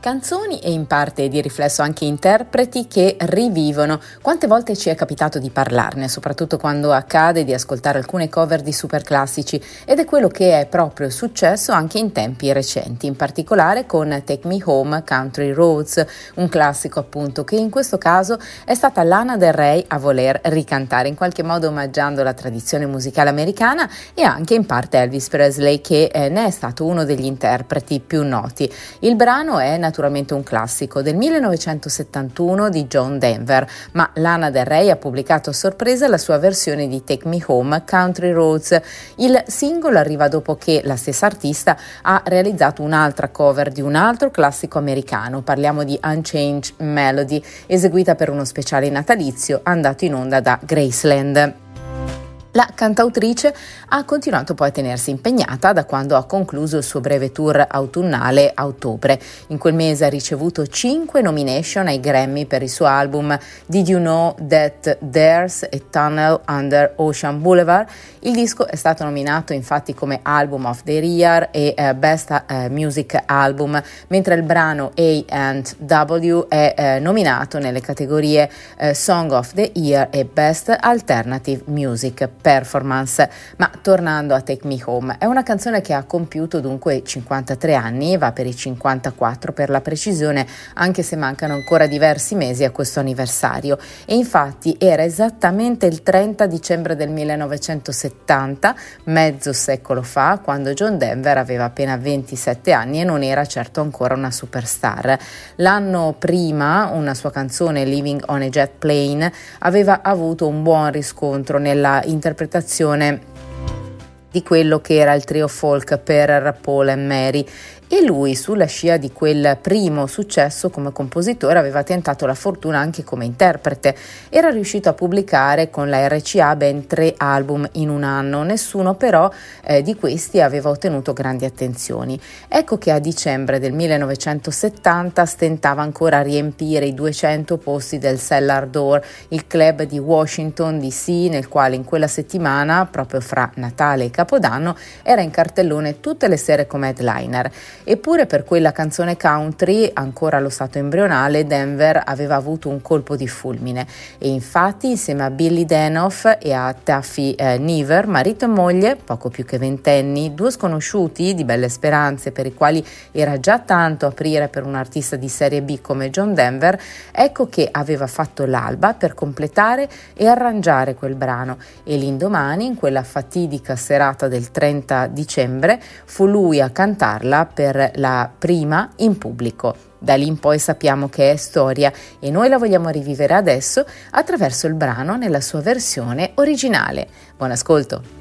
Canzoni e in parte di riflesso anche interpreti che rivivono. Quante volte ci è capitato di parlarne, soprattutto quando accade di ascoltare alcune cover di superclassici ed è quello che è proprio successo anche in tempi recenti, in particolare con Take Me Home Country Roads, un classico appunto che in questo caso è stata Lana del Rey a voler ricantare, in qualche modo omaggiando la tradizione musicale americana e anche in parte Elvis Presley che eh, ne è stato uno degli interpreti più noti. Il brano è naturalmente un classico del 1971 di John Denver, ma Lana Del Rey ha pubblicato a sorpresa la sua versione di Take Me Home Country Roads. Il singolo arriva dopo che la stessa artista ha realizzato un'altra cover di un altro classico americano, parliamo di Unchanged Melody, eseguita per uno speciale natalizio andato in onda da Graceland. La cantautrice ha continuato poi a tenersi impegnata da quando ha concluso il suo breve tour autunnale a ottobre. In quel mese ha ricevuto 5 nomination ai Grammy per il suo album Did You Know That There's a Tunnel Under Ocean Boulevard. Il disco è stato nominato infatti come Album of the Year e eh, Best eh, Music Album, mentre il brano A&W è eh, nominato nelle categorie eh, Song of the Year e Best Alternative Music performance. Ma tornando a Take Me Home, è una canzone che ha compiuto dunque 53 anni, va per i 54 per la precisione, anche se mancano ancora diversi mesi a questo anniversario. E infatti era esattamente il 30 dicembre del 1970, mezzo secolo fa, quando John Denver aveva appena 27 anni e non era certo ancora una superstar. L'anno prima una sua canzone Living on a Jet Plane aveva avuto un buon riscontro nella internazionale interpretazione di quello che era il trio folk per Rappole e Mary e lui, sulla scia di quel primo successo come compositore, aveva tentato la fortuna anche come interprete. Era riuscito a pubblicare con la RCA ben tre album in un anno, nessuno però eh, di questi aveva ottenuto grandi attenzioni. Ecco che a dicembre del 1970 stentava ancora a riempire i 200 posti del Cellar Door, il club di Washington DC, nel quale in quella settimana, proprio fra Natale e Capodanno, era in cartellone tutte le sere come headliner. Eppure per quella canzone country, ancora allo stato embrionale, Denver aveva avuto un colpo di fulmine e infatti insieme a Billy Denoff e a Taffy eh, Niver, marito e moglie, poco più che ventenni, due sconosciuti di belle speranze per i quali era già tanto aprire per un artista di serie B come John Denver, ecco che aveva fatto l'alba per completare e arrangiare quel brano e l'indomani, in quella fatidica serata del 30 dicembre, fu lui a cantarla per per la prima in pubblico. Da lì in poi sappiamo che è storia e noi la vogliamo rivivere adesso attraverso il brano nella sua versione originale. Buon ascolto!